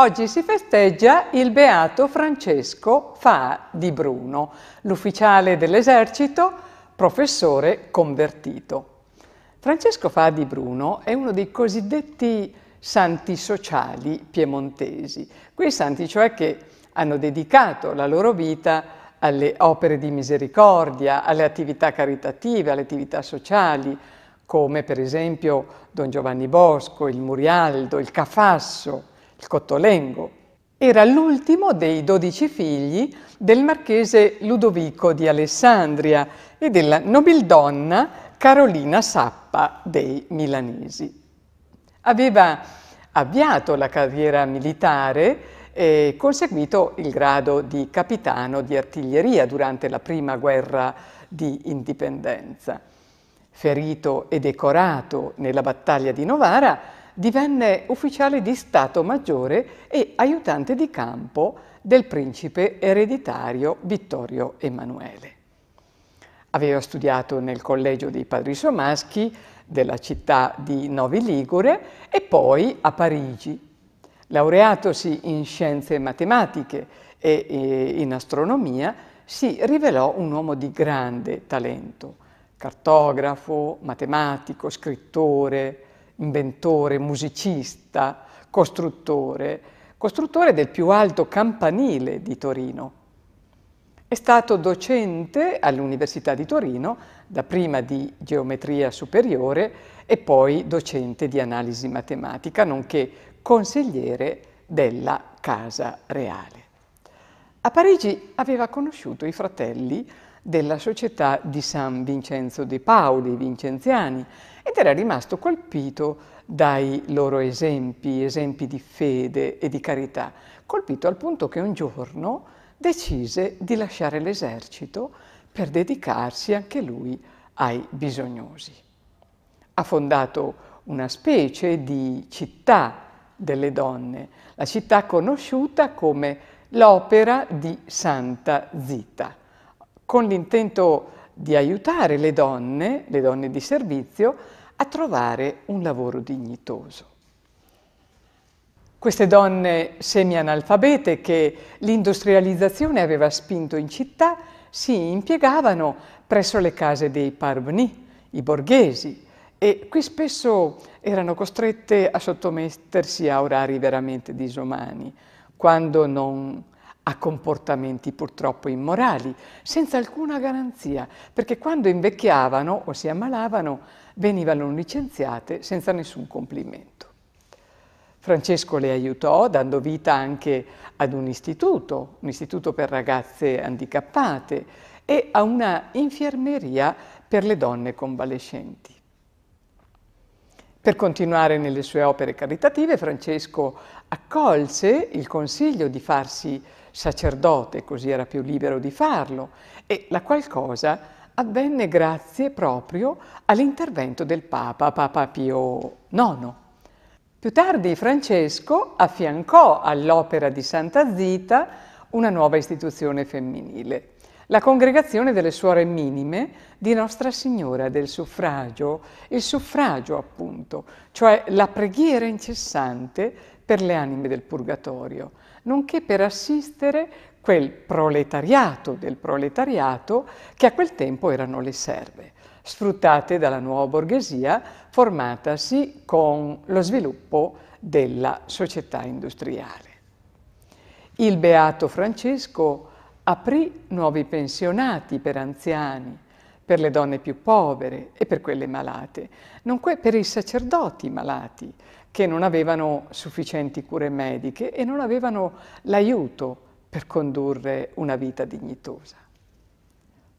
Oggi si festeggia il beato Francesco Fa di Bruno, l'ufficiale dell'esercito, professore convertito. Francesco Fa di Bruno è uno dei cosiddetti santi sociali piemontesi, quei santi cioè che hanno dedicato la loro vita alle opere di misericordia, alle attività caritative, alle attività sociali, come per esempio Don Giovanni Bosco, il Murialdo, il Cafasso, il Cottolengo. Era l'ultimo dei dodici figli del marchese Ludovico di Alessandria e della nobildonna Carolina Sappa dei Milanesi. Aveva avviato la carriera militare e conseguito il grado di capitano di artiglieria durante la prima guerra di indipendenza. Ferito e decorato nella battaglia di Novara, divenne ufficiale di Stato Maggiore e aiutante di campo del principe ereditario Vittorio Emanuele. Aveva studiato nel collegio dei padri somaschi della città di Novi Ligure e poi a Parigi. Laureatosi in scienze matematiche e in astronomia, si rivelò un uomo di grande talento, cartografo, matematico, scrittore, inventore, musicista, costruttore, costruttore del più alto campanile di Torino. È stato docente all'Università di Torino, dapprima di geometria superiore e poi docente di analisi matematica, nonché consigliere della Casa Reale. A Parigi aveva conosciuto i fratelli della Società di San Vincenzo de Paoli, i Vincenziani, ed era rimasto colpito dai loro esempi, esempi di fede e di carità, colpito al punto che un giorno decise di lasciare l'esercito per dedicarsi anche lui ai bisognosi. Ha fondato una specie di città delle donne, la città conosciuta come l'opera di Santa Zita, con l'intento di aiutare le donne, le donne di servizio, a trovare un lavoro dignitoso. Queste donne semianalfabete che l'industrializzazione aveva spinto in città si impiegavano presso le case dei parveni, i borghesi, e qui spesso erano costrette a sottomettersi a orari veramente disumani, quando non a comportamenti purtroppo immorali, senza alcuna garanzia, perché quando invecchiavano o si ammalavano venivano licenziate senza nessun complimento. Francesco le aiutò dando vita anche ad un istituto, un istituto per ragazze handicappate e a una infermeria per le donne convalescenti. Per continuare nelle sue opere caritative, Francesco accolse il consiglio di farsi sacerdote, così era più libero di farlo, e la qualcosa avvenne grazie proprio all'intervento del Papa, Papa Pio IX. Più tardi Francesco affiancò all'opera di Santa Zita una nuova istituzione femminile, la Congregazione delle Suore Minime di Nostra Signora del Suffragio, il suffragio appunto, cioè la preghiera incessante per le anime del purgatorio, nonché per assistere quel proletariato del proletariato che a quel tempo erano le serve, sfruttate dalla nuova borghesia formatasi con lo sviluppo della società industriale. Il beato Francesco aprì nuovi pensionati per anziani, per le donne più povere e per quelle malate, nonché per i sacerdoti malati che non avevano sufficienti cure mediche e non avevano l'aiuto per condurre una vita dignitosa.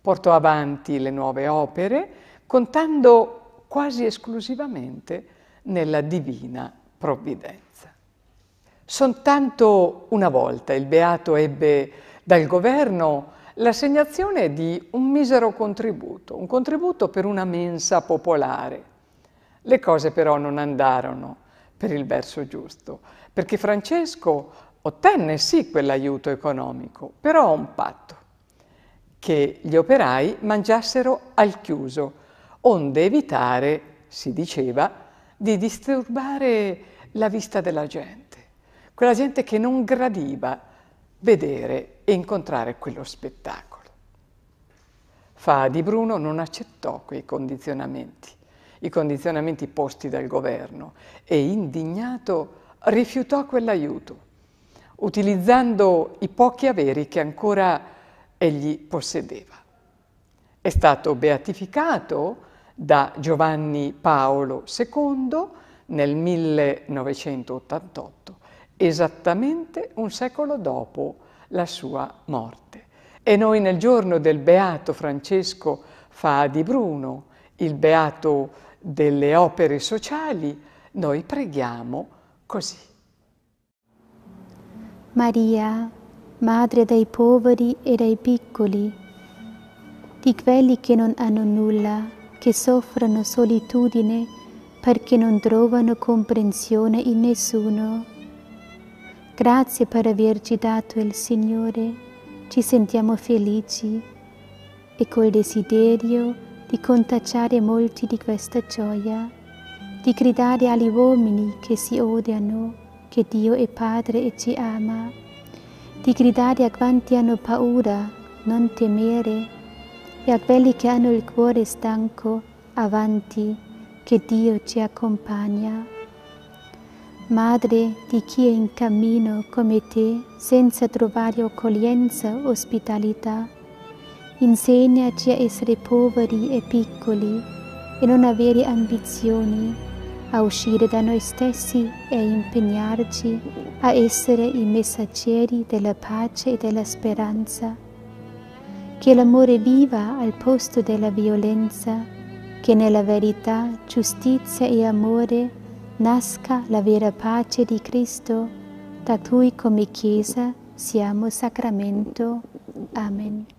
Portò avanti le nuove opere contando quasi esclusivamente nella divina provvidenza. Soltanto una volta il beato ebbe dal governo L'assegnazione di un misero contributo, un contributo per una mensa popolare. Le cose però non andarono per il verso giusto, perché Francesco ottenne sì quell'aiuto economico, però a un patto, che gli operai mangiassero al chiuso, onde evitare, si diceva, di disturbare la vista della gente, quella gente che non gradiva vedere e incontrare quello spettacolo. Fa di Bruno non accettò quei condizionamenti, i condizionamenti posti dal governo e indignato rifiutò quell'aiuto, utilizzando i pochi averi che ancora egli possedeva. È stato beatificato da Giovanni Paolo II nel 1988, esattamente un secolo dopo la sua morte. E noi nel giorno del beato Francesco Fa di Bruno, il beato delle opere sociali, noi preghiamo così. Maria, madre dei poveri e dei piccoli, di quelli che non hanno nulla, che soffrono solitudine perché non trovano comprensione in nessuno Grazie per averci dato il Signore, ci sentiamo felici e col desiderio di contacciare molti di questa gioia, di gridare agli uomini che si odiano che Dio è Padre e ci ama, di gridare a quanti hanno paura, non temere, e a quelli che hanno il cuore stanco, avanti, che Dio ci accompagna madre di chi è in cammino come te senza trovare accoglienza, o ospitalità. Insegnaci a essere poveri e piccoli e non avere ambizioni, a uscire da noi stessi e a impegnarci a essere i messaggeri della pace e della speranza. Che l'amore viva al posto della violenza, che nella verità giustizia e amore nasca la vera pace di Cristo, da cui come Chiesa siamo sacramento. Amen.